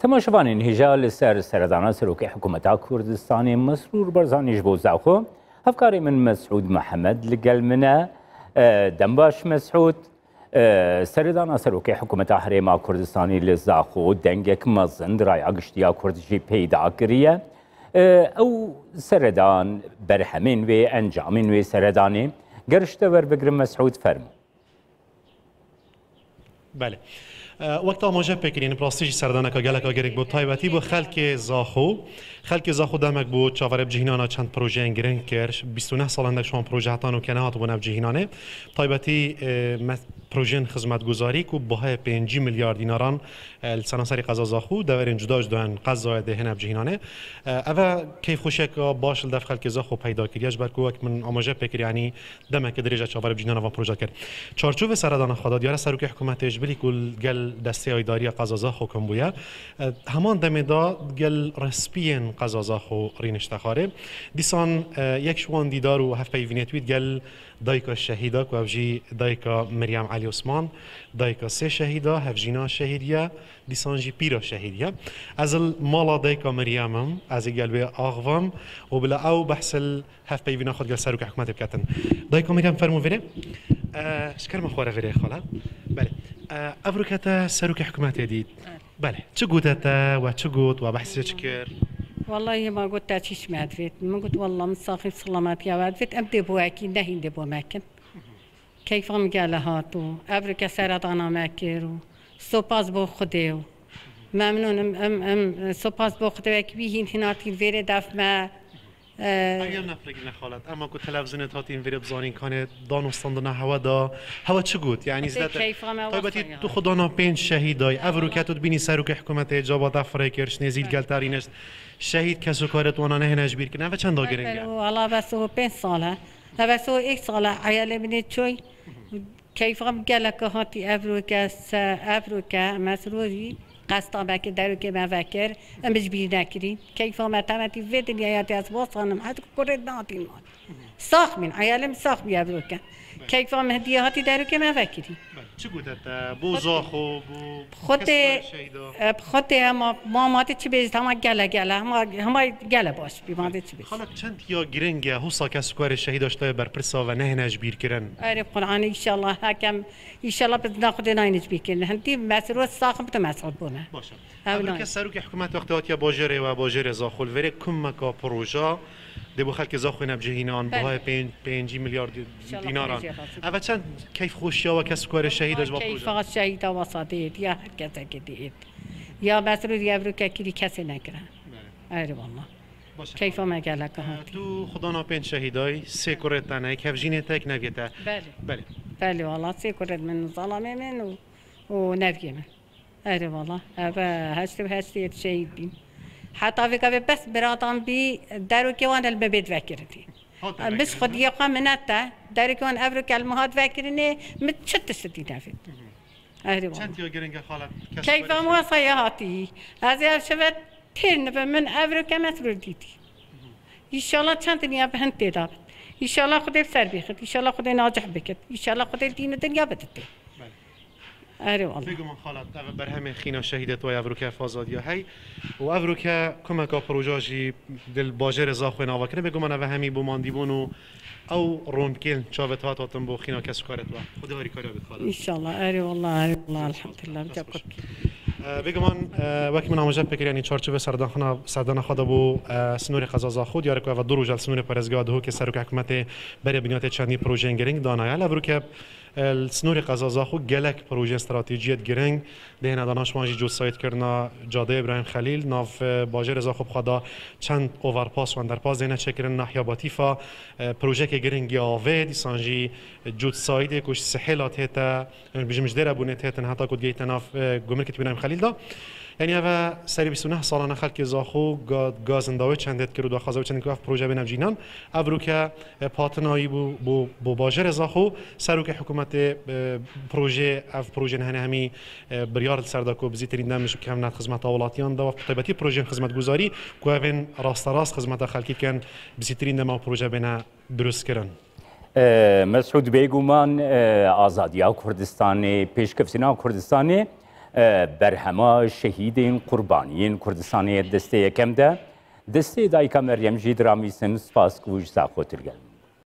تماشوانین هیجا سر سردانا سروکی حکومتا کردستانی مسرور برزانی جبو زاخو هفکاری من مسعود محمد لقل منا دنباش مسعود سردانا سروکی حكومتا حریما کردستانی لزاخو دنگک مزند رای اگشتیا کرد جی پیدا کریه او سردان برهمین و انجامین و سردانی گرشته ور بگرم مسعود فرمو بله وقت وەک تامۆژە پێکردین گله سەردانەکە بود. گەرێک تی تایبتی خلق زاخو زاخو خلک زاخو دمک بود چاوەرەب جهینانه چند پروژه انگرین کرد 29 ساڵندە پروژه تانو و کەنات جهینانه نەبجیهینانێ پروژن خدمتگزاری کو باه 5 میلیارد دیناران سناسری زاخو خو دورن جداج دوان قضا ده هنب جهانه کی کیف خوشک باش د خلک ز پیدا کریاش بر کوک من اماجه فکر یعنی دمه که درجه چاور بجینانه و پروژه کرد چارچوب سردان خدا دیار سروک حکومت اجبلی کل گل دسته ایداری قضا زاخو کم بویا همان دمه دا گل رسپین قضا زاخو رینش تخاره دیسان یک شوان دیدار و هفت توید گل دایکا شهیدا کو ابجی دایکا مریم علی علی عثمان دایکا سه شهیدا هفجینا شهیدیا دیسانجی پیرا شهیدیا از مالا دایکا مریمم از گلوی آغوام و بلا او بحسل هف پیوینا خود گل سروک حکمت بکتن دایکا مریم فرمو وره اه، ما خواره وره خالا بله افركتا اه، سروك حكومات جديد بله شو قلت وشو و وبحث شكر والله ما قلت شي ما فيت ما قلت والله مصاخي صلمات يا واد فيت ابدي بواكي نهي دبو بواكي کیفا میگه لهات و ابر که سرت آنا و سپاس بو خودیو. ممنونم ام ام سپاس با خوده و که بیهین هنارتی ویر دفمه اگر نفرگی نخالت اما که تلفزیونت هات این ویری بزانین کانه دانستان نه هوا دا هوا چه گوت یعنی خب زدت طیب تو خدا نا پنج شهید دای تود که تو بینی سرو که حکومت اجابات افره کرش نزیل بله. گلتارین شهید کسو کارت وانا نه نجبیر کنه بله، و چند دا گرنگه والله بس و پنج ساله بس هو ایک ساله عیال منی چوی کیف هم گلک هاتی افروکا سا افروکا مسروری قصد آبا که درو من وکر امش بیر نکرین کیف هم اتمتی ودن یایتی از باسانم حتی کرد ناتین مات ಸಾಕು ಅಯಾಲಂ ಸಾಕು ಬಿ ಯಾವ್ದಕ್ಕೆ کیک و هاتی دارو که من وکیری بله. چی گوده تا بو زاخو بو خود خود ما ما چی بیست همه گله گله همه هم گله باش بی بله. ماتی چی بیست. خالق چند یا یا هو کس کار شهید داشته بر پرسا و نه نش بیر کرن آره قرآن ایشالله شاء الله حکم ان شاء خود نه نش کرن هنتی مسرو ساخم تو مسعود بونه باشه اول که سرو که حکومت وقت آتیا باجره و باجره زاخول وره کم مکا پروژه دبو خلک زا خوینم جهینان بهای بله. پنجی میلیارد دیناران اوه چند کیف خوشیا و کس کار شهید از کیف فقط شهید و صادید یا هر کدای که یا مثلا یا که کی کسی نکره بله. آره والله کیف ما گله که تو خدا نا شهیدای سه کرد تنه جینه تک نویته بله بله بله والله سه کرد من ظلمه من و و نویه من آره والله و هستی شهید حتى في حطافك بس براتان بي دارو كيوان الببيت فاكرتي بس خد يقا منتا دارو كيوان أبرو كلمهات فاكرني شت ستي نافت چند یا كيف ما کیف هذي واسه هاتی از یه شبت تیر نبه من ابرو که مسرور دیدی ایشالا چند دنیا به هند تیدا بد ایشالا خود سر بیخد ایشالا خود ناجح بکد ایشالا خود دین و دنیا بدد آره والله بگم خالد بر همه خینا شهیدت و ابروکه فازادیا هی و ابروکه کمکا پروژاجی دل باجر زاخو ناوا کنه بگم انا و همی بوماندی بونو او رونکل چاوت هات هاتم بو خینا کس کارت و خدا هاری کارا بت خالد ان شاء الله آره والله آره والله الحمد لله ان اه، بگمان اه، وقتی من آموزش بکری یعنی چارچوب سردان خنا سردان خدا بو اه، سنور قزاز خود یار کو و دروج سنور پرزگاه دو که سرک حکومت بر بنیاد چندی پروژه انگرینگ دانایل ابروکه سنوری خو گلک پروژه استراتیجیت گرنگ دهن اداناش مانجی جو سایت کرنا جاده ابراهیم خلیل ناف باجه رضا خوب خدا چند اوورپاس و اندرپاس دهن چکرن نحیا باتیفا پروژه که گرنگ یاوه دیسانجی جو ساید کش سحلات هتا بجمش بونه هتا حتی گیت ناف گمرکت ابراهیم خلیل دا یعنی و سری 29 سالانه خلکی زاخو گازنداوی چندت کرد و خازاوی چند گفت پروژه بنم جینان ابرو که پاتنایی بو بو, بو باجر زاخو سرو که حکومت اه، پروژه اف پروژه نه همی اه، بریار سرداکو بزی ترین دمش کم نت خدمت اولاتیان دا و طبیعتی پروژه خدمت گزاری کو اون راست راست خدمت خلکی کن بزی ترین دم پروژه بنا درست کردن اه، مسعود بیگومان آزادیا کردستان پیشکفتنا کردستان برهما شهیدین قربانیین کردستانی دسته یکم ده دسته دایکا مریم جی درامی سن سپاس کوش ساخوتر گلم